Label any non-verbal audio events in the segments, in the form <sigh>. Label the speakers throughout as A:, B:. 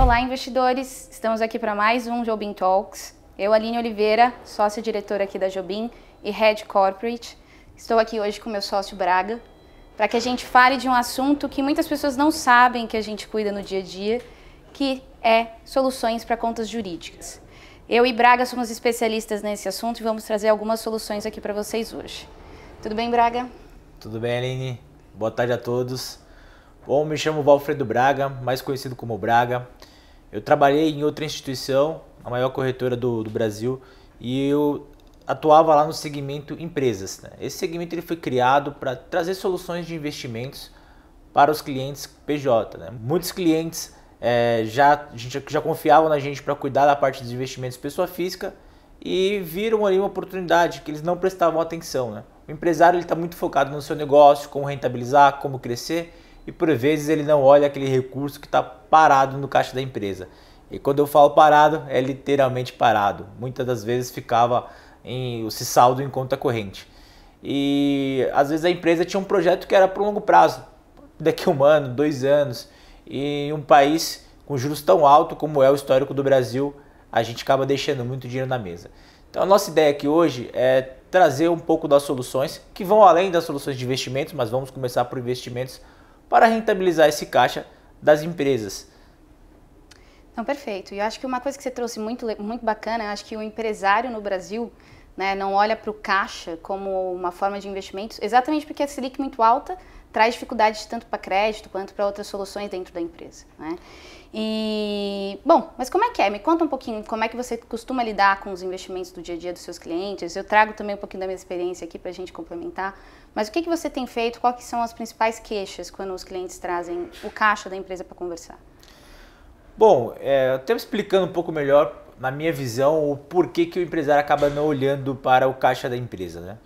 A: Olá, investidores! Estamos aqui para mais um Jobim Talks. Eu, Aline Oliveira, sócia-diretora aqui da Jobim e Head Corporate. Estou aqui hoje com meu sócio Braga para que a gente fale de um assunto que muitas pessoas não sabem que a gente cuida no dia a dia, que é soluções para contas jurídicas. Eu e Braga somos especialistas nesse assunto e vamos trazer algumas soluções aqui para vocês hoje. Tudo bem, Braga?
B: Tudo bem, Aline. Boa tarde a todos. Bom, me chamo Valfredo Braga, mais conhecido como Braga. Eu trabalhei em outra instituição, a maior corretora do, do Brasil, e eu atuava lá no segmento empresas. Né? Esse segmento ele foi criado para trazer soluções de investimentos para os clientes PJ. Né? Muitos clientes é, já, já, já confiavam na gente para cuidar da parte dos investimentos pessoa física e viram ali uma oportunidade que eles não prestavam atenção. Né? O empresário está muito focado no seu negócio, como rentabilizar, como crescer, e por vezes ele não olha aquele recurso que está parado no caixa da empresa. E quando eu falo parado, é literalmente parado. Muitas das vezes ficava em se saldo em conta corrente. E às vezes a empresa tinha um projeto que era para longo prazo, daqui a um ano, dois anos. E em um país com juros tão alto como é o histórico do Brasil, a gente acaba deixando muito dinheiro na mesa. Então a nossa ideia aqui hoje é trazer um pouco das soluções que vão além das soluções de investimentos, mas vamos começar por investimentos para rentabilizar esse caixa das empresas.
A: Então, perfeito. E eu acho que uma coisa que você trouxe muito, muito bacana, eu acho que o empresário no Brasil né, não olha para o caixa como uma forma de investimento, exatamente porque a Selic muito alta traz dificuldades tanto para crédito quanto para outras soluções dentro da empresa. Né? E, bom, mas como é que é? Me conta um pouquinho como é que você costuma lidar com os investimentos do dia a dia dos seus clientes. Eu trago também um pouquinho da minha experiência aqui para a gente complementar, mas o que, que você tem feito? Quais são as principais queixas quando os clientes trazem o caixa da empresa para conversar?
B: Bom, é, até explicando um pouco melhor, na minha visão, o porquê que o empresário acaba não olhando para o caixa da empresa, né?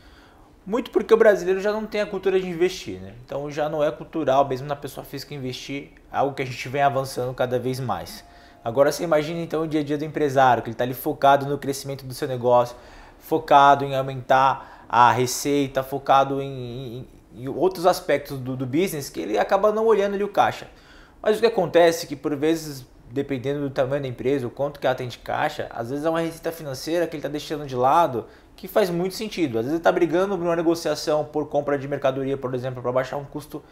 B: Muito porque o brasileiro já não tem a cultura de investir, né? Então já não é cultural, mesmo na pessoa física, investir algo que a gente vem avançando cada vez mais. Agora você imagina então o dia a dia do empresário, que ele está ali focado no crescimento do seu negócio, focado em aumentar a receita, focado em, em, em outros aspectos do, do, business, que ele acaba não olhando ali o caixa. Mas o que acontece é que por vezes, dependendo do tamanho da empresa, o quanto que ela tem de caixa, às vezes é uma receita financeira que ele está deixando de lado, que faz muito sentido. Às vezes ele está brigando por uma negociação por compra de mercadoria, por exemplo, para baixar um custo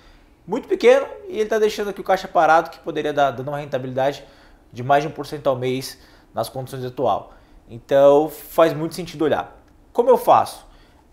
B: muito pequeno e ele está deixando aqui o caixa parado, que poderia dar dando uma rentabilidade de mais de 1% ao mês nas condições atual. Então faz muito sentido olhar. Como eu faço?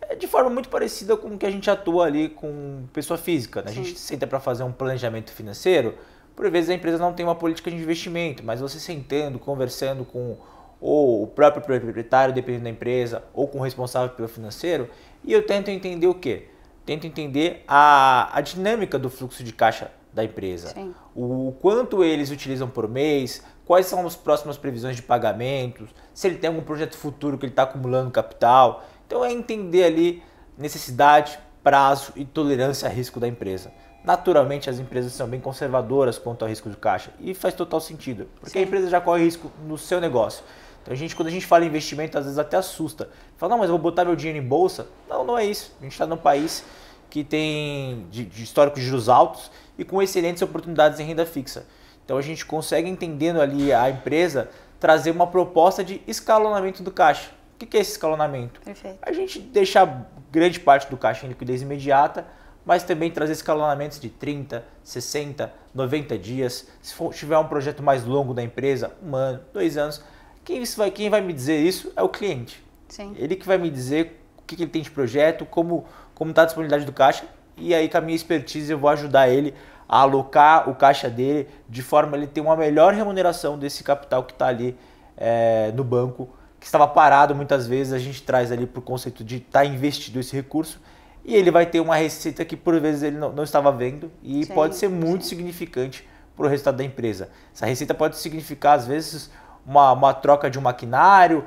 B: é de forma muito parecida com o que a gente atua ali com pessoa física. Né? A gente senta para fazer um planejamento financeiro, por vezes a empresa não tem uma política de investimento, mas você sentando, conversando com ou o próprio proprietário, dependendo da empresa, ou com o responsável pelo financeiro, e eu tento entender o quê? Tento entender a, a dinâmica do fluxo de caixa da empresa. Sim. O quanto eles utilizam por mês, quais são as próximas previsões de pagamentos, se ele tem algum projeto futuro que ele está acumulando capital. Então é entender ali necessidade, prazo e tolerância a risco da empresa. Naturalmente as empresas são bem conservadoras quanto ao risco de caixa e faz total sentido, porque Sim. a empresa já corre risco no seu negócio. Então a gente, quando a gente fala em investimento, às vezes até assusta. Fala, não, mas eu vou botar meu dinheiro em bolsa? Não, não é isso. A gente está num país que tem de, de histórico de juros altos e com excelentes oportunidades em renda fixa. Então a gente consegue entendendo ali a empresa trazer uma proposta de escalonamento do caixa. O que, é esse escalonamento? Perfeito. A gente deixar grande parte do caixa em liquidez imediata, mas também trazer escalonamentos de 30, 60, 90 dias. Se for, tiver um projeto mais longo da empresa, um ano, dois anos, quem vai, quem vai me dizer isso é o cliente. Sim. Ele que vai me dizer o que, que ele tem de projeto, como está a disponibilidade do caixa, e aí com a minha expertise eu vou ajudar ele a alocar o caixa dele de forma a ele ter uma melhor remuneração desse capital que está ali é, no banco que estava parado muitas vezes, a gente traz ali para o conceito de estar tá investido esse recurso e ele vai ter uma receita que por vezes ele não, não estava vendo e sim, pode ser muito significante para o resultado da empresa. Essa receita pode significar, às vezes, uma, uma troca de um maquinário.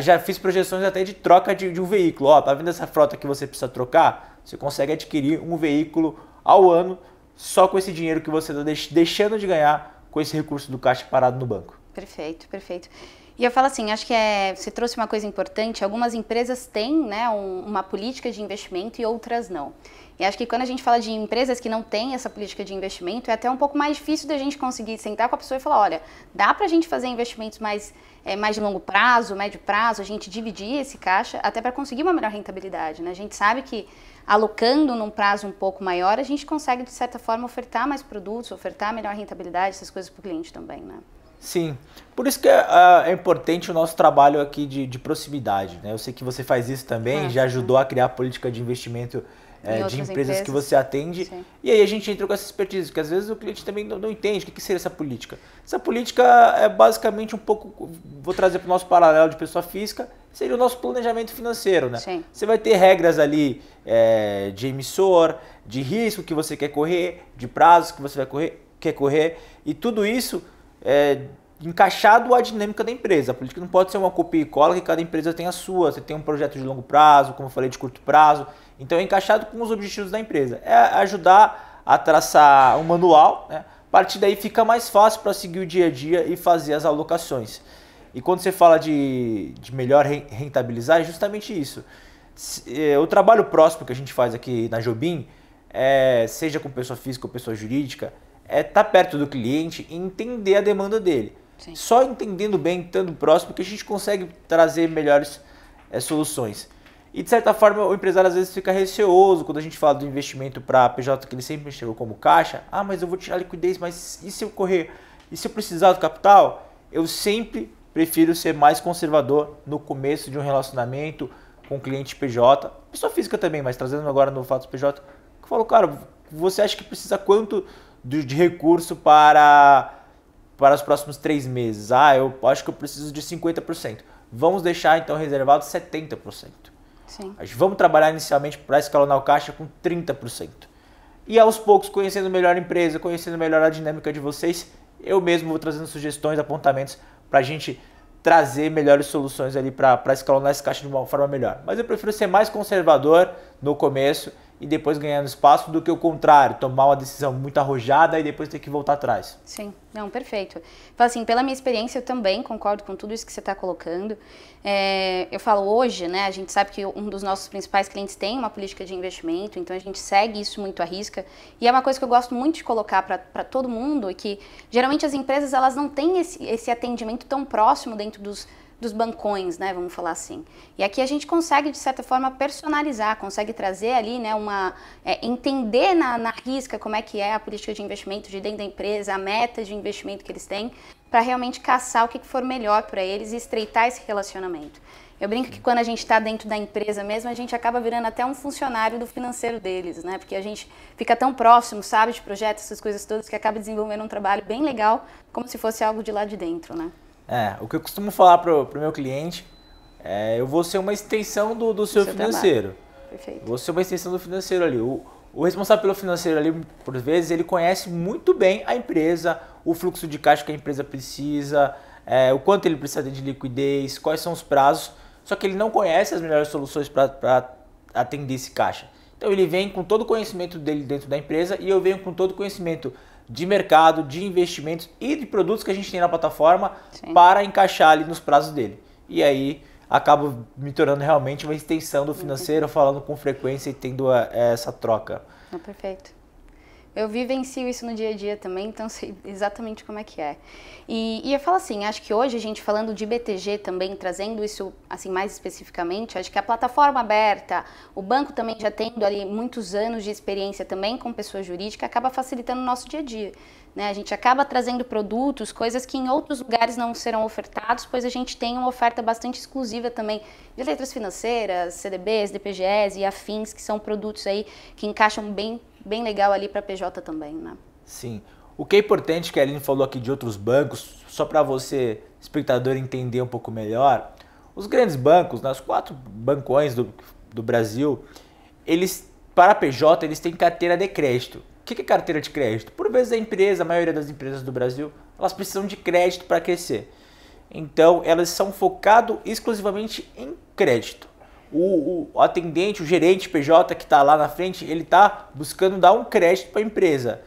B: já fiz projeções até de troca de, de um veículo. Ó, tá vendo essa frota que você precisa trocar? Você consegue adquirir um veículo ao ano só com esse dinheiro que você está deixando de ganhar com esse recurso do caixa parado no banco.
A: Perfeito, perfeito. E eu falo assim, acho que é, você trouxe uma coisa importante. Algumas empresas têm né, um, uma política de investimento e outras não. E acho que quando a gente fala de empresas que não têm essa política de investimento, é até um pouco mais difícil da gente conseguir sentar com a pessoa e falar, olha, dá para a gente fazer investimentos mais, é, mais de longo prazo, médio prazo, a gente dividir esse caixa até para conseguir uma melhor rentabilidade. Né? A gente sabe que alocando num prazo um pouco maior, a gente consegue, de certa forma, ofertar mais produtos, ofertar melhor rentabilidade, essas coisas para o cliente também. Né?
B: Sim. Por isso que é, é, importante o nosso trabalho aqui de, de proximidade. Né? Eu sei que você faz isso também, é, já ajudou a criar a política de investimento é, de empresas, empresas, que você atende. Sim. E aí a gente entra com essa expertise, porque às vezes o cliente também não, não entende o que, que, seria essa política. Essa política é basicamente um pouco, vou trazer para o nosso paralelo de pessoa física, seria o nosso planejamento financeiro. Né? Você vai ter regras ali é, de emissor, de risco que você quer correr, de prazos que você vai correr, quer correr, e tudo isso é, encaixado à dinâmica da empresa. A política não pode ser uma copia e cola que cada empresa tem a sua. Você tem um projeto de longo prazo, como eu falei, de curto prazo. Então é encaixado com os objetivos da empresa. É ajudar a traçar um manual, né? a partir daí fica mais fácil para seguir o dia a dia e fazer as alocações. E quando você fala de, de melhor rentabilizar, é justamente isso. É, o trabalho próximo que a gente faz aqui na Jobim, é, seja com pessoa física ou pessoa jurídica, é estar tá perto do cliente e entender a demanda dele. Sim. Só entendendo bem, estando próximo, que a gente consegue trazer melhores é, soluções. E de certa forma o empresário às vezes fica receoso quando a gente fala do investimento para PJ que ele sempre chegou como caixa. Ah, mas eu vou tirar liquidez, mas e se eu correr? E se eu precisar do capital? Eu sempre prefiro ser mais conservador no começo de um relacionamento com cliente PJ, pessoa física também, mas trazendo agora no fato PJ, que falou, cara, você acha que precisa quanto de, de recurso para, para os próximos três meses. Ah, eu acho que eu preciso de 50%. Vamos deixar então reservado 70%. Sim. Vamos trabalhar inicialmente para escalonar o caixa com 30%. E aos poucos, conhecendo melhor a empresa, conhecendo melhor a dinâmica de vocês, eu mesmo vou trazendo sugestões, apontamentos para a gente trazer melhores soluções ali para escalonar esse caixa de uma forma melhor. Mas eu prefiro ser mais conservador no começo e depois ganhando espaço do que o contrário, tomar uma decisão muito arrojada e depois ter que voltar atrás.
A: Sim, não, perfeito. Falo assim, pela minha experiência, eu também concordo com tudo isso que você está colocando. É, eu falo hoje, né, a gente sabe que um dos nossos principais clientes tem uma política de investimento, então a gente segue isso muito à risca. E é uma coisa que eu gosto muito de colocar para todo mundo, é que geralmente as empresas elas não têm esse, esse atendimento tão próximo dentro dos dos bancões, né, vamos falar assim. E aqui a gente consegue, de certa forma, personalizar, consegue trazer ali, né, uma... É, entender na, na risca como é que é a política de investimento de dentro da empresa, a meta de investimento que eles têm, para realmente caçar o que for melhor para eles e estreitar esse relacionamento. Eu brinco que quando a gente está dentro da empresa mesmo, a gente acaba virando até um funcionário do financeiro deles, né? Porque a gente fica tão próximo, sabe, de projetos, essas coisas todas, que acaba desenvolvendo um trabalho bem legal, como se fosse algo de lá de dentro, né?
B: É, o que eu costumo falar pro, pro meu cliente é, eu vou ser uma extensão do, do seu, financeiro. Perfeito. Vou ser uma extensão do financeiro ali. O, o responsável pelo financeiro ali, por vezes, ele conhece muito bem a empresa, o fluxo de caixa que a empresa precisa, é, o quanto ele precisa de liquidez, quais são os prazos. Só que ele não conhece as melhores soluções para atender esse caixa. Então ele vem com todo o conhecimento dele dentro da empresa e eu venho com todo o conhecimento de mercado, de investimentos e de produtos que a gente tem na plataforma Sim. para encaixar ali nos prazos dele. E aí acabo me tornando realmente uma extensão do financeiro, falando com frequência e tendo eh, essa troca.
A: Ah, perfeito. Eu vivencio isso no dia a dia também, então sei exatamente como é que é. E, e eu falo assim, acho que hoje a gente falando de BTG também, trazendo isso assim mais especificamente, acho que a plataforma aberta, o banco também já tendo ali muitos anos de experiência também com pessoa jurídica, acaba facilitando o nosso dia a dia. Né? A gente acaba trazendo produtos, coisas que em outros lugares não serão ofertados, pois a gente tem uma oferta bastante exclusiva também de letras financeiras, CDBs, DPGs e afins, que são produtos aí que encaixam bem bem legal ali para PJ também, né?
B: Sim. O que é importante que a Aline falou aqui de outros bancos, só para você, espectador, entender um pouco melhor, os grandes bancos, nas né, os quatro bancões do, do Brasil, eles, para PJ, eles têm carteira de crédito. O que é carteira de crédito? Por vezes a empresa, a maioria das empresas do Brasil, elas precisam de crédito para crescer. Então, elas são focadas exclusivamente em crédito o, o atendente, o gerente PJ que está lá na frente, ele está buscando dar um crédito para a empresa.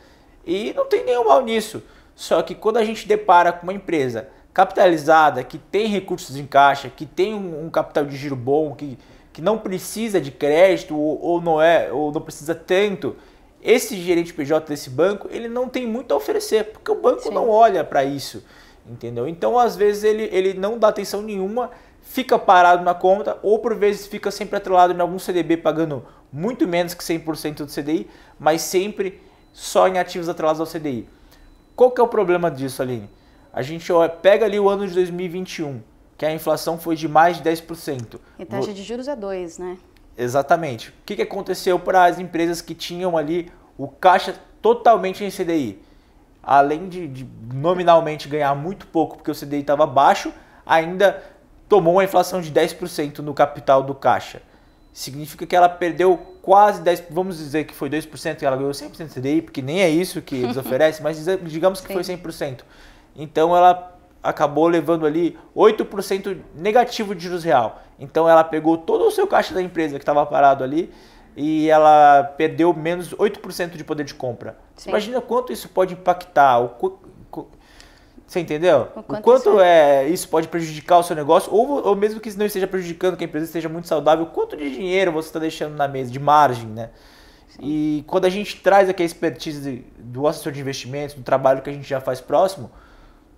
B: E não tem nenhum mal nisso. Só que quando a gente depara com uma empresa capitalizada, que tem recursos em caixa, que tem um, um capital de giro bom, que, que não precisa de crédito ou, ou, não é ou não precisa tanto, esse gerente PJ desse banco ele não tem muito a oferecer porque o banco Sim. não olha para isso, entendeu? Então às vezes ele, ele não dá atenção nenhuma fica parado na conta ou por vezes fica sempre atrelado em algum CDB pagando muito menos que 100% do CDI, mas sempre só em ativos atrelados ao CDI. Qual que é o problema disso, Aline? A gente pega ali o ano de 2021, que a inflação foi de mais de 10%. E taxa
A: de juros é 2, né?
B: Exatamente. O que, que aconteceu para as empresas que tinham ali o caixa totalmente em CDI? Além de, de nominalmente ganhar muito pouco porque o CDI estava baixo, ainda tomou uma inflação de 10% no capital do caixa. Significa que ela perdeu quase 10%, vamos dizer que foi 2% e ela ganhou 100% CDI, porque nem é isso que eles <laughs> oferecem, mas digamos que Sim. foi 100%. Então ela acabou levando ali 8% negativo de juros real. Então ela pegou todo o seu caixa da empresa que estava parado ali e ela perdeu menos 8% de poder de compra. Sim. Imagina quanto isso pode impactar, você entendeu? O quanto, o quanto isso é, é... isso pode prejudicar o seu negócio, ou, ou mesmo que isso não esteja prejudicando, que a empresa esteja muito saudável, quanto de dinheiro você está deixando na mesa, de margem, né? E quando a gente traz aqui a expertise do assessor de investimentos, do trabalho que a gente já faz próximo,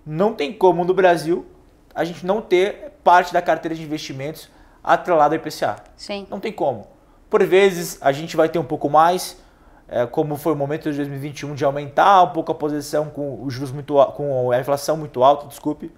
B: não tem como no Brasil a gente não ter parte da carteira de investimentos atrelada ao IPCA. Sim. Não tem como. Por vezes a gente vai ter um pouco mais, é, como foi o momento de 2021 de aumentar um pouco a posição com os juros muito com a inflação muito alta, desculpe.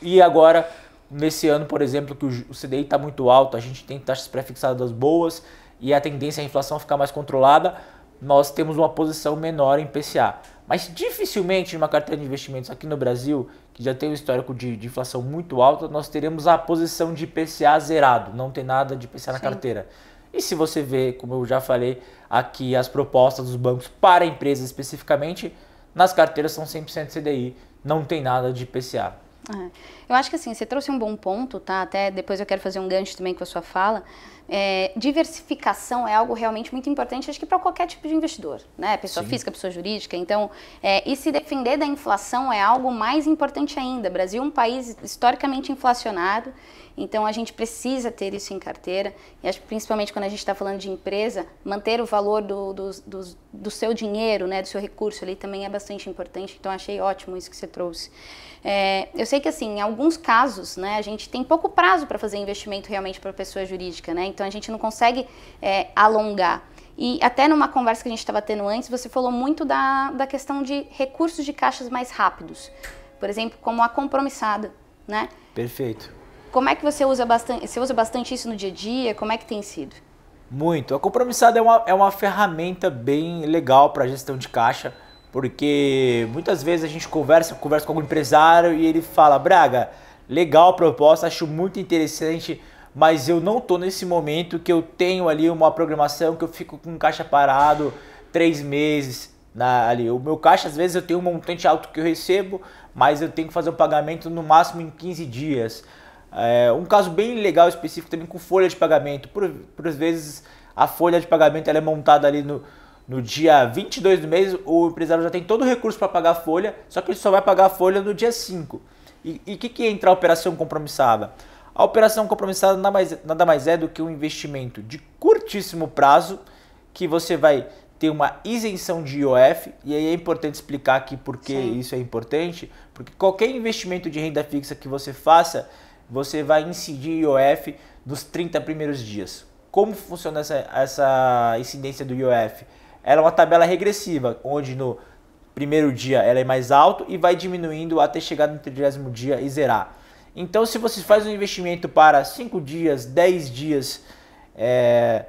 B: E agora nesse ano, por exemplo, que o CDI está muito alto, a gente tem taxas pré-fixadas boas e a tendência à é inflação ficar mais controlada, nós temos uma posição menor em PCA. Mas dificilmente numa carteira de investimentos aqui no Brasil, que já tem um histórico de, de inflação muito alta, nós teremos a posição de PCA zerado, não tem nada de PCA Sim. na carteira. E se você vê, como eu já falei aqui, as propostas dos bancos para empresas especificamente, nas carteiras são 100% CDI, não tem nada de IPCA.
A: É. Eu acho que assim, você trouxe um bom ponto, tá? Até depois eu quero fazer um gancho também com a sua fala. É, diversificação é algo realmente muito importante, acho que para qualquer tipo de investidor, né? Pessoa Sim. física, pessoa jurídica. Então, é, e se defender da inflação é algo mais importante ainda. Brasil é um país historicamente inflacionado então a gente precisa ter isso em carteira e acho que principalmente quando a gente está falando de empresa, manter o valor do, do, do, do, seu dinheiro, né, do seu recurso ali também é bastante importante. Então achei ótimo isso que você trouxe. É, eu sei que assim, em alguns casos, né, a gente tem pouco prazo para fazer investimento realmente para pessoa jurídica, né? Então a gente não consegue é, alongar. E até numa conversa que a gente estava tendo antes, você falou muito da, da questão de recursos de caixas mais rápidos. Por exemplo, como a compromissada, né? Perfeito. Como é que você usa bastante, você usa bastante isso no dia a dia? Como é que tem sido?
B: Muito. A compromissada é uma, é uma ferramenta bem legal para gestão de caixa, porque muitas vezes a gente conversa, conversa com algum empresário e ele fala, Braga, legal a proposta, acho muito interessante, mas eu não tô nesse momento que eu tenho ali uma programação que eu fico com caixa parado três meses na, ali. O meu caixa, às vezes, eu tenho um montante alto que eu recebo, mas eu tenho que fazer o pagamento no máximo em 15 dias. É, um caso bem legal específico também com folha de pagamento. Por, por vezes a folha de pagamento ela é montada ali no, no dia 22 do mês, o empresário já tem todo o recurso para pagar a folha, só que ele só vai pagar a folha no dia 5. E o que, que entra a operação compromissada? A operação compromissada nada mais, nada mais é do que um investimento de curtíssimo prazo que você vai ter uma isenção de IOF, e aí é importante explicar aqui por que isso é importante, porque qualquer investimento de renda fixa que você faça, você vai incidir IOF dos 30 primeiros dias. Como funciona essa, essa incidência do IOF? Ela é uma tabela regressiva, onde no primeiro dia ela é mais alto e vai diminuindo até chegar no 30 dia e zerar. Então, se você faz um investimento para 5 dias, 10 dias, é, eh,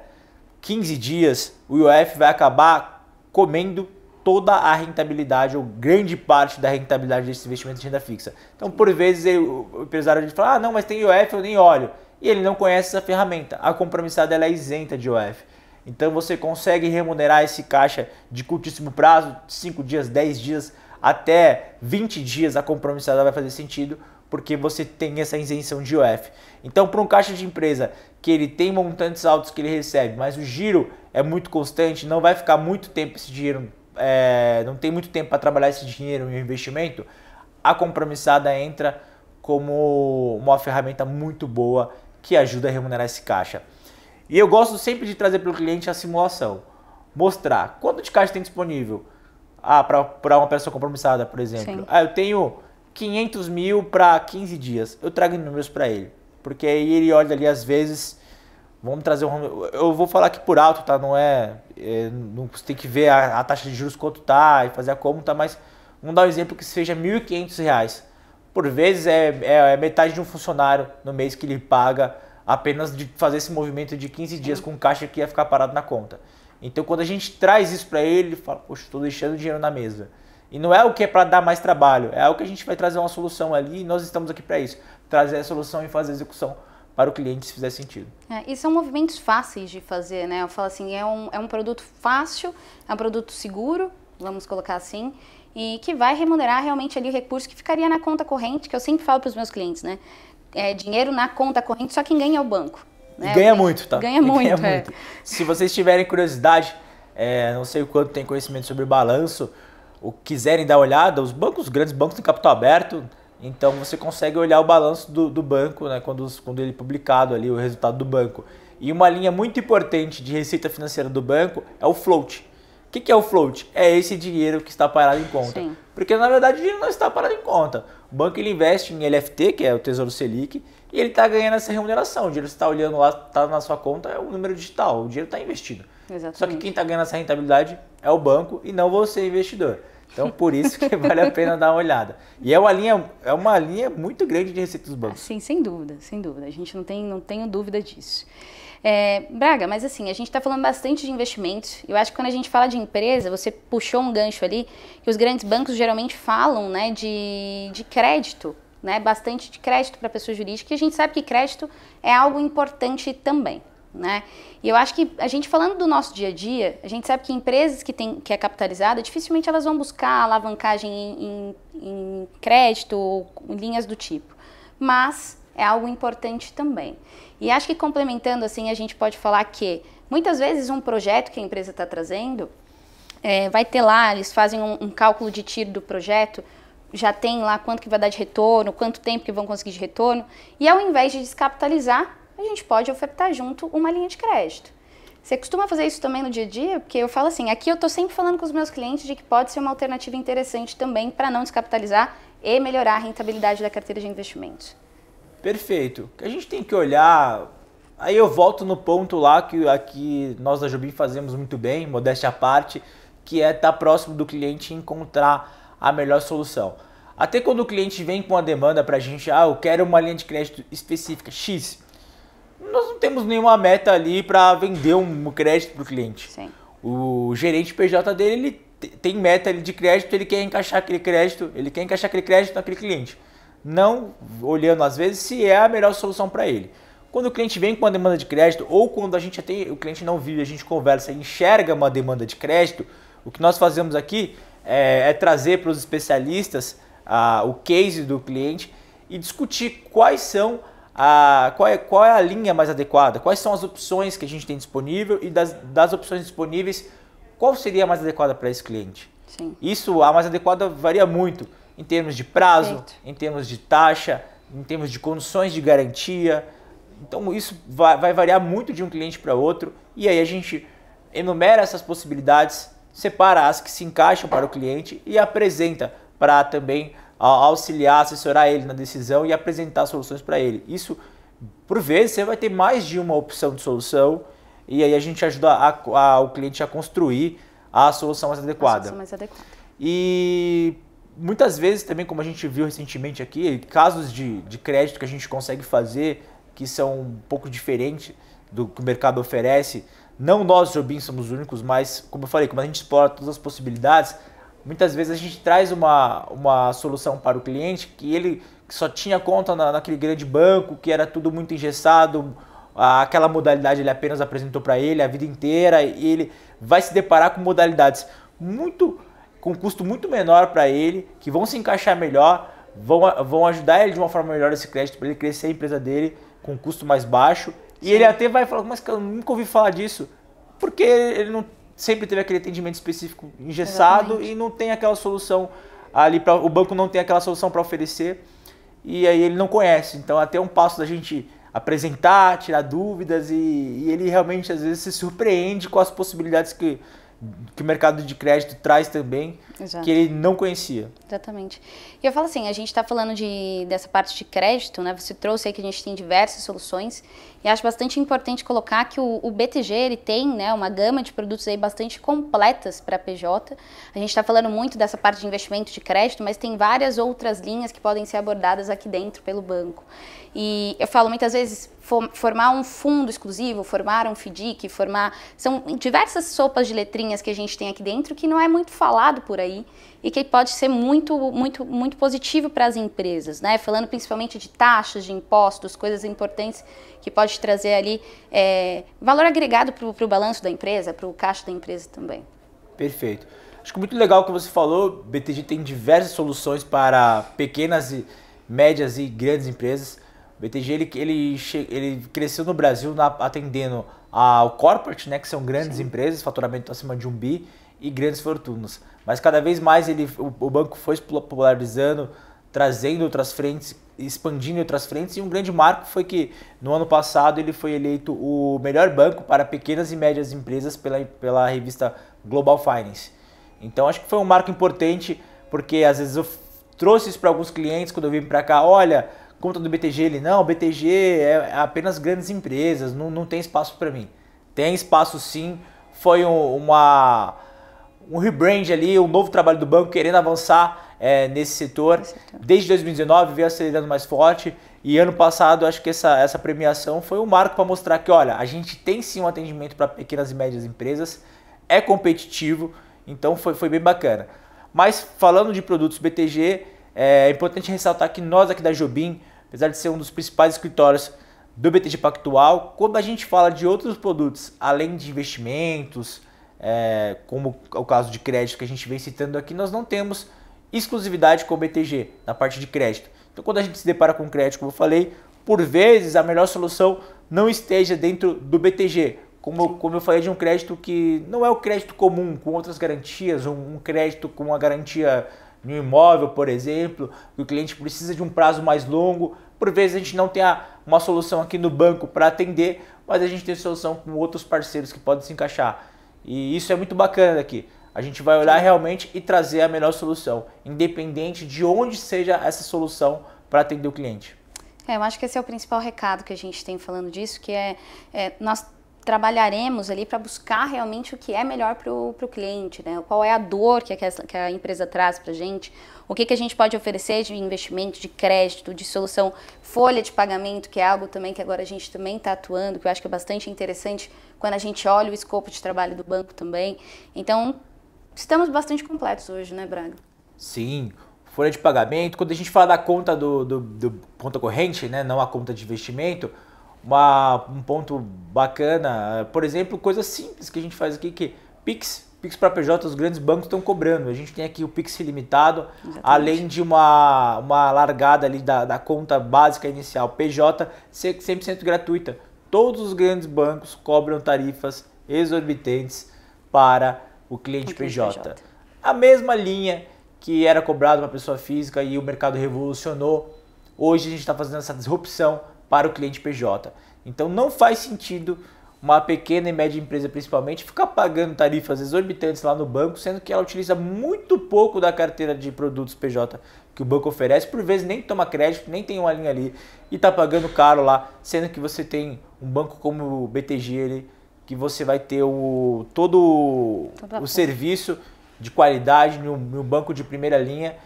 B: 15 dias, o IOF vai acabar comendo toda a rentabilidade ou grande parte da rentabilidade desse investimento de renda fixa. Então, por vezes, ele, o empresário fala, ah, não, mas tem IOF, eu nem olho. E ele não conhece essa ferramenta. A compromissada ela é isenta de IOF. Então, você consegue remunerar esse caixa de curtíssimo prazo, 5 dias, 10 dias, até 20 dias a compromissada vai fazer sentido, porque você tem essa isenção de IOF. Então, para um caixa de empresa que ele tem montantes altos que ele recebe, mas o giro é muito constante, não vai ficar muito tempo esse dinheiro é, não tem muito tempo para trabalhar esse dinheiro em investimento, a compromissada entra como uma ferramenta muito boa que ajuda a remunerar esse caixa. E eu gosto sempre de trazer para o cliente a simulação, mostrar quanto de caixa tem disponível. Ah, para uma pessoa compromissada, por exemplo. Ah, eu tenho 500 mil para 15 dias. Eu trago números para ele. Porque aí ele olha ali, às vezes, vamos trazer um. Eu vou falar aqui por alto, tá? Não é é, não, você tem que ver a, a, taxa de juros quanto tá e fazer a conta, tá? mas vamos dar um exemplo que seja R$ 1.500. Por vezes é, é, é, metade de um funcionário no mês que ele paga apenas de fazer esse movimento de 15 dias com caixa que ia ficar parado na conta. Então quando a gente traz isso para ele, ele fala, poxa, estou deixando dinheiro na mesa. E não é o que é para dar mais trabalho, é o que a gente vai trazer uma solução ali e nós estamos aqui para isso, trazer a solução e fazer a execução para o cliente se fizer sentido.
A: É, e são movimentos fáceis de fazer, né? Eu falo assim, é um, é um produto fácil, é um produto seguro, vamos colocar assim, e que vai remunerar realmente ali o recurso que ficaria na conta corrente, que eu sempre falo para os meus clientes, né? É dinheiro na conta corrente, só quem ganha é o banco. Né? Ganha muito, tá? Ganha muito, ganha é. muito.
B: Se vocês tiverem curiosidade, é, não sei o quanto tem conhecimento sobre balanço, ou quiserem dar uma olhada, os bancos, os grandes bancos têm capital aberto, então você consegue olhar o balanço do, do banco, né, quando, quando ele é publicado ali, o resultado do banco. E uma linha muito importante de receita financeira do banco é o float. O que, que é o float? É esse dinheiro que está parado em conta. Sim. Porque na verdade o dinheiro não está parado em conta. O banco ele investe em LFT, que é o Tesouro Selic, e ele está ganhando essa remuneração. O dinheiro que você está olhando lá, está na sua conta, é o número digital. O dinheiro está investido. Exatamente. Só que quem está ganhando essa rentabilidade é o banco e não você, investidor. Então, por isso que <laughs> vale a pena dar uma olhada. E é uma linha, é uma linha muito grande de receita dos bancos.
A: Sim, sem dúvida, sem dúvida. A gente não tem, não tenho dúvida disso. É, Braga, mas assim, a gente está falando bastante de investimentos. Eu acho que quando a gente fala de empresa, você puxou um gancho ali, que os grandes bancos geralmente falam né, de, de crédito, né, bastante de crédito para pessoa jurídica, e a gente sabe que crédito é algo importante também né? E eu acho que a gente falando do nosso dia a dia, a gente sabe que empresas que, tem, que é capitalizada, dificilmente elas vão buscar alavancagem em, em, em crédito ou linhas do tipo. Mas é algo importante também. E acho que complementando assim, a gente pode falar que muitas vezes um projeto que a empresa está trazendo, é, vai ter lá, eles fazem um, um cálculo de tiro do projeto, já tem lá quanto que vai dar de retorno, quanto tempo que vão conseguir de retorno, e ao invés de descapitalizar, a gente pode ofertar junto uma linha de crédito. Você costuma fazer isso também no dia a dia? Porque eu falo assim, aqui eu estou sempre falando com os meus clientes de que pode ser uma alternativa interessante também para não descapitalizar e melhorar a rentabilidade da carteira de investimentos.
B: Perfeito. O que a gente tem que olhar, aí eu volto no ponto lá que aqui nós da Jubim fazemos muito bem, modéstia à parte, que é estar tá próximo do cliente e encontrar a melhor solução. Até quando o cliente vem com uma demanda para a gente, ah, eu quero uma linha de crédito específica X, nós não temos nenhuma meta ali para vender um crédito para o cliente. Sim. O gerente PJ dele ele tem meta ali de crédito, ele quer encaixar aquele crédito, ele quer encaixar aquele crédito naquele cliente. Não olhando às vezes se é a melhor solução para ele. Quando o cliente vem com a demanda de crédito ou quando a gente tem, o cliente não vive, a gente conversa, enxerga uma demanda de crédito, o que nós fazemos aqui é, é trazer para os especialistas ah, o case do cliente e discutir quais são a, qual, é, qual é a linha mais adequada, quais são as opções que a gente tem disponível e das, das opções disponíveis, qual seria a mais adequada para esse cliente. Sim. Isso, a mais adequada varia muito em termos de prazo, Perfeito. em termos de taxa, em termos de condições de garantia. Então, isso vai, vai variar muito de um cliente para outro e aí a gente enumera essas possibilidades, separa as que se encaixam para o cliente e apresenta para também auxiliar, assessorar ele na decisão e apresentar soluções para ele. Isso, por vezes, você vai ter mais de uma opção de solução e aí a gente ajuda a, a, o cliente a construir a solução mais adequada. A solução mais adequada. E muitas vezes também, como a gente viu recentemente aqui, casos de, de crédito que a gente consegue fazer que são um pouco diferentes do que o mercado oferece. Não nós, Jobim, somos únicos, mas, como eu falei, como a gente explora todas as possibilidades, Muitas vezes a gente traz uma, uma solução para o cliente que ele só tinha conta na, naquele grande banco, que era tudo muito engessado, aquela modalidade ele apenas apresentou para ele a vida inteira e ele vai se deparar com modalidades muito com custo muito menor para ele, que vão se encaixar melhor, vão, vão ajudar ele de uma forma melhor esse crédito para ele crescer a empresa dele com um custo mais baixo. Sim. E ele até vai falar, mas eu nunca ouvi falar disso, porque ele não sempre teve aquele atendimento específico engessado Exatamente. e não tem aquela solução ali para o banco não tem aquela solução para oferecer e aí ele não conhece. Então até um passo da gente apresentar, tirar dúvidas e, e ele realmente às vezes se surpreende com as possibilidades que, que o mercado de crédito traz também Exato. que ele não conhecia.
A: Exatamente. E eu falo assim, a gente está falando de, dessa parte de crédito, né? Você trouxe aí que a gente tem diversas soluções e acho bastante importante colocar que o, o BTG ele tem, né, uma gama de produtos aí bastante completas para PJ. A gente está falando muito dessa parte de investimento de crédito, mas tem várias outras linhas que podem ser abordadas aqui dentro pelo banco. E eu falo muitas vezes formar um fundo exclusivo, formar um FDIC, formar são diversas sopas de letrinhas que a gente tem aqui dentro que não é muito falado por aí aí e que pode ser muito, muito, muito positivo para as empresas, né? Falando principalmente de taxas, de impostos, coisas importantes que pode trazer ali é, valor agregado para o balanço da empresa, para o caixa da empresa também.
B: Perfeito. Acho que muito legal o que você falou. BTG tem diversas soluções para pequenas, e médias e grandes empresas. O BTG ele, ele, ele cresceu no Brasil na, atendendo ao corporate, né, que são grandes Sim. empresas, faturamento acima de um bi e grandes fortunas. Mas cada vez mais ele, o, o banco foi popularizando, trazendo outras frentes, expandindo outras frentes, e um grande marco foi que no ano passado ele foi eleito o melhor banco para pequenas e médias empresas pela, pela revista Global Finance. Então acho que foi um marco importante, porque às vezes eu trouxe isso para alguns clientes quando eu vim para cá, olha, conta do BTG, ele não, BTG é apenas grandes empresas, não, não tem espaço para mim. Tem espaço sim, foi um, uma um rebrand ali, um novo trabalho do banco querendo avançar é, nesse setor. Desde 2019 veio acelerando mais forte e ano passado acho que essa, essa premiação foi um marco para mostrar que, olha, a gente tem sim um atendimento para pequenas e médias empresas, é competitivo, então foi, foi bem bacana. Mas falando de produtos BTG, é importante ressaltar que nós aqui da Jobim, apesar de ser um dos principais escritórios do BTG Pactual, quando a gente fala de outros produtos, além de investimentos, é, como é o caso de crédito que a gente vem citando aqui, nós não temos exclusividade com o BTG na parte de crédito. Então, quando a gente se depara com crédito, como eu falei, por vezes a melhor solução não esteja dentro do BTG. Como, eu, como eu falei de um crédito que não é o crédito comum, com outras garantias, um, um crédito com a garantia no imóvel, por exemplo, que o cliente precisa de um prazo mais longo. Por vezes a gente não tem a, uma solução aqui no banco para atender, mas a gente tem solução com outros parceiros que podem se encaixar. E isso é muito bacana daqui A gente vai olhar realmente e trazer a melhor solução, independente de onde seja essa solução para atender o cliente.
A: É, eu acho que esse é o principal recado que a gente tem falando disso, que é, é nós trabalharemos ali para buscar realmente o que é melhor para o cliente, né? qual é a dor que a, que a empresa traz para a gente, o que, que a gente pode oferecer de investimento, de crédito, de solução, folha de pagamento, que é algo também que agora a gente também está atuando, que eu acho que é bastante interessante quando a gente olha o escopo de trabalho do banco também. Então, estamos bastante completos hoje, né, Braga?
B: Sim, folha de pagamento, quando a gente fala da conta do, do, do conta corrente, né, não a conta de investimento, uma, um ponto bacana, por exemplo, coisa simples que a gente faz aqui que Pix, Pix para PJ, os grandes bancos estão cobrando. A gente tem aqui o Pix ilimitado, Exatamente. além de uma, uma largada ali da, da conta básica inicial PJ, 100% gratuita. Todos os grandes bancos cobram tarifas exorbitantes para o cliente, o cliente PJ. PJ. A mesma linha que era cobrado para pessoa física e o mercado revolucionou. Hoje a gente está fazendo essa disrupção para o cliente PJ. Então não faz sentido uma pequena e média empresa principalmente ficar pagando tarifas exorbitantes lá no banco, sendo que ela utiliza muito pouco da carteira de produtos PJ que o banco oferece, por vezes nem toma crédito, nem tem uma linha ali e está pagando caro lá, sendo que você tem um banco como o BTG ali, que você vai ter o todo Toda o serviço de qualidade no, no banco de primeira linha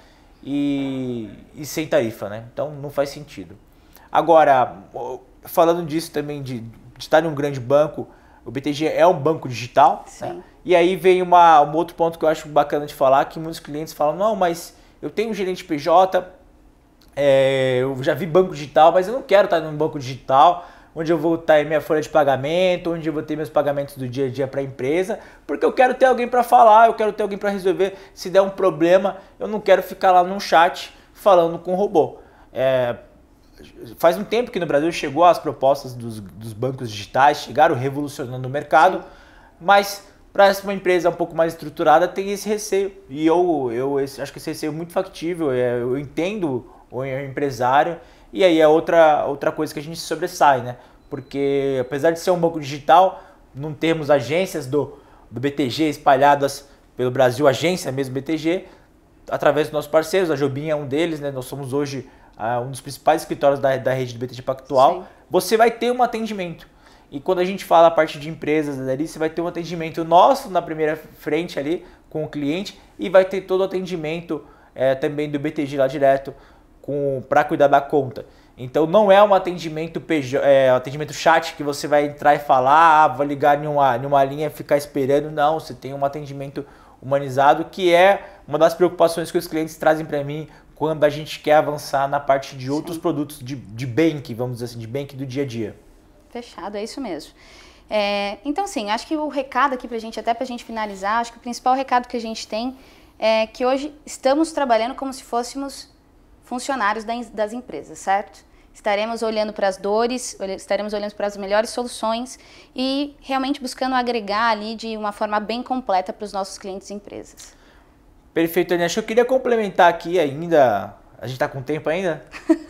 B: e, e sem tarifa, né? Então não faz sentido. Agora, falando disso também, de, de estar em um grande banco, o BTG é um banco digital. Né? E aí vem uma, um outro ponto que eu acho bacana de falar, que muitos clientes falam, não, mas eu tenho um gerente PJ, é, eu já vi banco digital, mas eu não quero estar em um banco digital, onde eu vou estar em minha folha de pagamento, onde eu vou ter meus pagamentos do dia a dia para a empresa, porque eu quero ter alguém para falar, eu quero ter alguém para resolver. Se der um problema, eu não quero ficar lá num chat falando com o robô. É, faz um tempo que no Brasil chegou as propostas dos, dos bancos digitais, chegaram revolucionando o mercado, mas para uma empresa um pouco mais estruturada tem esse receio. E eu, eu esse, acho que esse receio é muito factível, é, eu entendo o empresário, e aí é outra, outra coisa que a gente sobressai, né? Porque apesar de ser um banco digital, não temos agências do, do BTG espalhadas pelo Brasil, agência mesmo BTG, através dos nossos parceiros, a Jobim é um deles, né? Nós somos hoje uh, um dos principais escritórios da, da rede do BTG Pactual, Sim. você vai ter um atendimento. E quando a gente fala a parte de empresas ali, você vai ter um atendimento nosso na primeira frente ali com o cliente e vai ter todo o atendimento é, também do BTG lá direto para cuidar da conta. Então não é um atendimento PJ, é, um atendimento chat que você vai entrar e falar, ah, vou ligar em uma, em uma linha e ficar esperando. Não, você tem um atendimento humanizado que é uma das preocupações que os clientes trazem para mim quando a gente quer avançar na parte de outros Sim. produtos de, de bank, vamos dizer assim, de bank do dia a dia.
A: Fechado, é isso mesmo. É, então, assim, acho que o recado aqui para a gente, até para a gente finalizar, acho que o principal recado que a gente tem é que hoje estamos trabalhando como se fôssemos funcionários das empresas, certo? Estaremos olhando para as dores, estaremos olhando para as melhores soluções e realmente buscando agregar ali de uma forma bem completa para os nossos clientes e empresas.
B: Perfeito, Aninha. Acho que eu queria complementar aqui ainda. A gente está com tempo ainda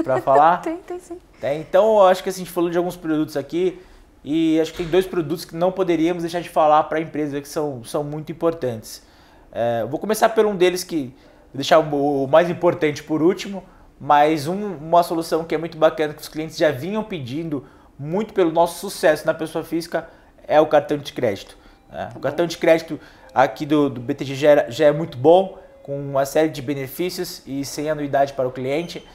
B: para <laughs> falar? tem, tem sim. É, então, acho que assim, a gente falou de alguns produtos aqui e acho que tem dois produtos que não poderíamos deixar de falar para a empresa que são, são muito importantes. É, vou começar por um deles que vou deixar o, o mais importante por último, mas um, uma solução que é muito bacana que os clientes já vinham pedindo muito pelo nosso sucesso na pessoa física é o cartão de crédito. É, o cartão de crédito aqui do, do BTG já, era, já, é muito bom, com uma série de benefícios e sem anuidade para o cliente,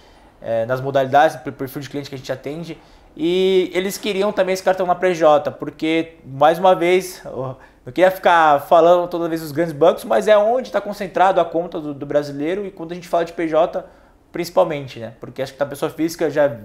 B: é, nas modalidades, o perfil de cliente que a gente atende. E eles queriam também esse cartão na PJ, porque, mais uma vez, não queria ficar falando toda vez os grandes bancos, mas é onde está concentrado a conta do, do, brasileiro e quando a gente fala de PJ, principalmente, né? Porque acho que a pessoa física já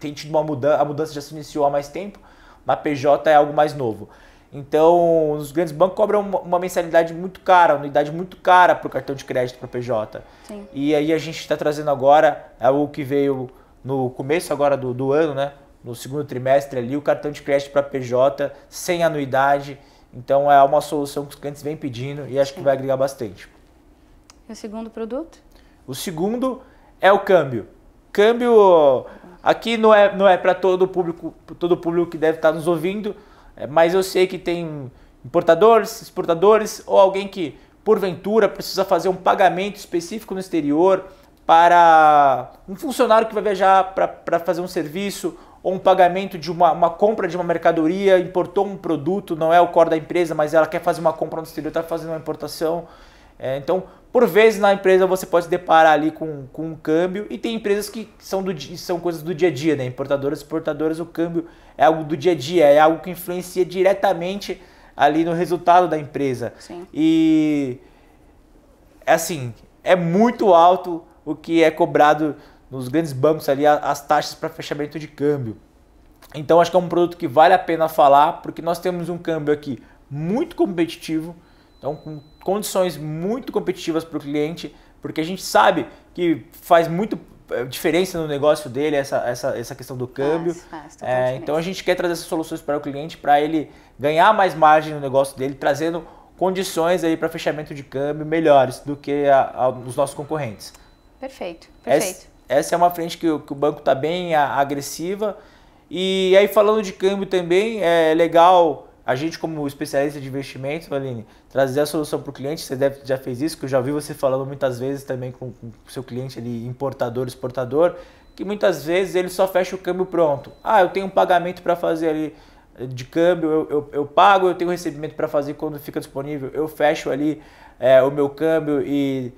B: tem tido uma mudança, a mudança já se iniciou há mais tempo, na PJ é algo mais novo. Então, os grandes bancos cobram uma, uma mensalidade muito cara, uma unidade muito cara para o cartão de crédito para PJ. Sim. E aí a gente está trazendo agora é o que veio no começo agora do, do ano, né? No segundo trimestre ali, o cartão de crédito para PJ sem anuidade. Então é uma solução que os clientes vêm pedindo e acho Sim. que vai agregar bastante.
A: E o segundo produto?
B: O segundo é o câmbio. Câmbio aqui não é, não é para todo público, todo público que deve estar nos ouvindo é, mas eu sei que tem importadores, exportadores ou alguém que porventura precisa fazer um pagamento específico no exterior para um funcionário que vai viajar para fazer um serviço ou um pagamento de uma, uma, compra de uma mercadoria, importou um produto, não é o core da empresa, mas ela quer fazer uma compra no exterior, está fazendo uma importação. É, então, por vezes na empresa você pode se deparar ali com, com um câmbio e tem empresas que são, do, são coisas do dia a dia, né? Importadoras, exportadoras, o câmbio é algo do dia a dia, é algo que influencia diretamente ali no resultado da empresa. Sim. E é assim, é muito alto o que é cobrado nos grandes bancos ali, as taxas para fechamento de câmbio. Então acho que é um produto que vale a pena falar, porque nós temos um câmbio aqui muito competitivo então, com condições muito competitivas para o cliente, porque a gente sabe que faz muito eh, diferença no negócio dele essa, essa, essa questão do câmbio. Faz, faz, é, então a gente quer trazer essas soluções para o cliente para ele ganhar mais margem no negócio dele, trazendo condições aí para fechamento de câmbio melhores do que a, a, os nossos concorrentes.
A: Perfeito, perfeito.
B: Essa, essa é uma frente que, que o banco está bem a, agressiva. E aí falando de câmbio também, é legal a gente, como especialista de investimentos, Valine, trazer a solução para o cliente, você deve, já fez isso, que eu já vi você falando muitas vezes também com o seu cliente ali, importador, exportador, que muitas vezes ele só fecha o câmbio pronto. Ah, eu tenho um pagamento para fazer ali eh, de câmbio, eu, eu, eu pago, eu tenho um recebimento para fazer quando fica disponível, eu fecho ali é, o meu câmbio e,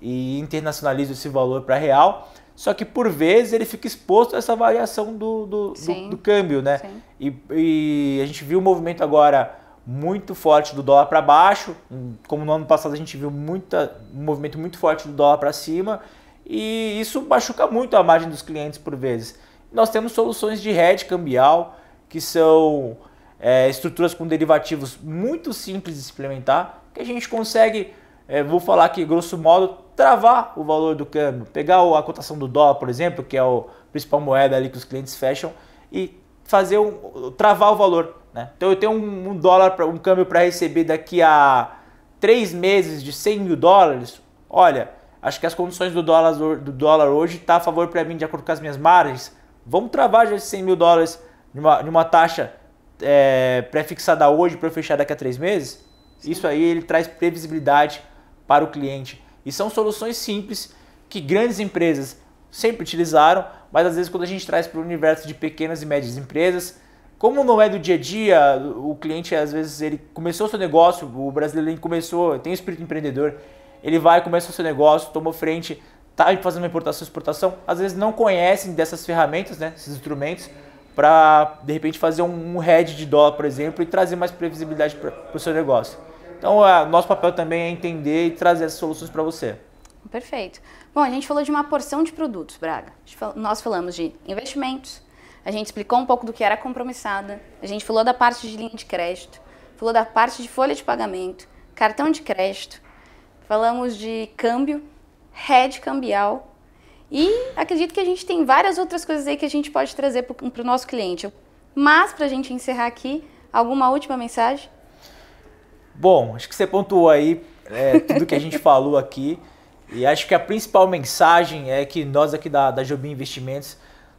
B: e internacionalizo esse valor para real só que por vezes ele fica exposto a essa variação do, do, do, do câmbio, né? E, e, a gente viu o um movimento agora muito forte do dólar para baixo, hum, como no ano passado a gente viu muita, um movimento muito forte do dólar para cima, e isso machuca muito a margem dos clientes por vezes. Nós temos soluções de hedge cambial, que são é, estruturas com derivativos muito simples de implementar, que a gente consegue, é, vou falar aqui grosso modo, travar o valor do câmbio, pegar a cotação do dólar, por exemplo, que é a principal moeda ali que os clientes fecham, e fazer um, travar o valor. Né? Então eu tenho um, um dólar, pra, um câmbio para receber daqui a três meses de 100 mil dólares. Olha, acho que as condições do dólar, do dólar hoje está a favor para mim de acordo com as minhas margens. Vamos travar já esses 100 mil dólares numa, numa taxa é, pré-fixada hoje para eu fechar daqui a três meses? Isso aí ele traz previsibilidade para o cliente e são soluções simples que grandes empresas sempre utilizaram, mas às vezes quando a gente traz para o universo de pequenas e médias empresas, como não é do dia a dia, o cliente às vezes ele começou seu negócio, o brasileiro começou, tem espírito empreendedor, ele vai, começa o seu negócio, tomou frente, está fazendo uma importação exportação, às vezes não conhecem dessas ferramentas, né, esses instrumentos, para de repente fazer um, um head de dólar, por exemplo, e trazer mais previsibilidade para o seu negócio. Então, é, nosso papel também é entender e trazer essas soluções para você.
A: Perfeito. Bom, a gente falou de uma porção de produtos, Braga. Nós falamos de investimentos, a gente explicou um pouco do que era compromissada, a gente falou da parte de linha de crédito, falou da parte de folha de pagamento, cartão de crédito, falamos de câmbio, rede cambial e acredito que a gente tem várias outras coisas aí que a gente pode trazer para o nosso cliente. Mas, para a gente encerrar aqui, alguma última mensagem?
B: Bom, acho que você pontuou aí é, tudo que a gente <laughs> falou aqui. E acho que a principal mensagem é que nós aqui da, da Jobim Investimentos,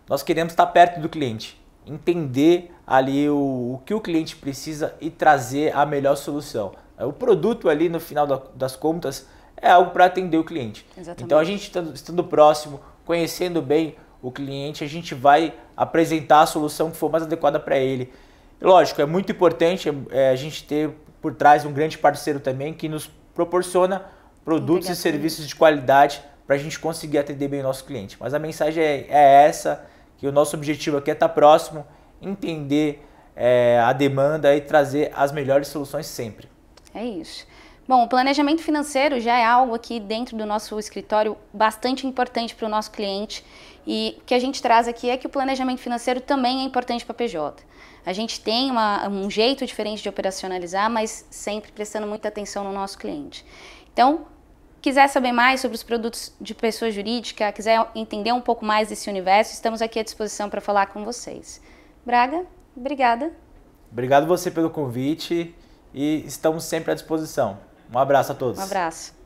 B: nós queremos estar perto do cliente, entender ali o, o que o cliente precisa e trazer a melhor solução. É, o produto ali no final da, das contas é algo para atender o cliente. Exatamente. Então a gente estando, estando próximo, conhecendo bem o cliente, a gente vai apresentar a solução que for mais adequada para ele. Lógico, é muito importante é, é a gente ter por trás um grande parceiro também que nos proporciona produtos e serviços de qualidade para a gente conseguir atender bem o nosso cliente. Mas a mensagem é, é essa, que o nosso objetivo aqui é estar tá próximo, entender é, a demanda e trazer as melhores soluções sempre.
A: É isso. Bom, o planejamento financeiro já é algo aqui dentro do nosso escritório bastante importante para o nosso cliente e o que a gente traz aqui é que o planejamento financeiro também é importante para a PJ. A gente tem uma, um jeito diferente de operacionalizar, mas sempre prestando muita atenção no nosso cliente. Então, quiser saber mais sobre os produtos de pessoa jurídica, quiser entender um pouco mais desse universo, estamos aqui à disposição para falar com vocês. Braga, obrigada.
B: Obrigado você pelo convite e estamos sempre à disposição. Um abraço a todos. Um
A: abraço.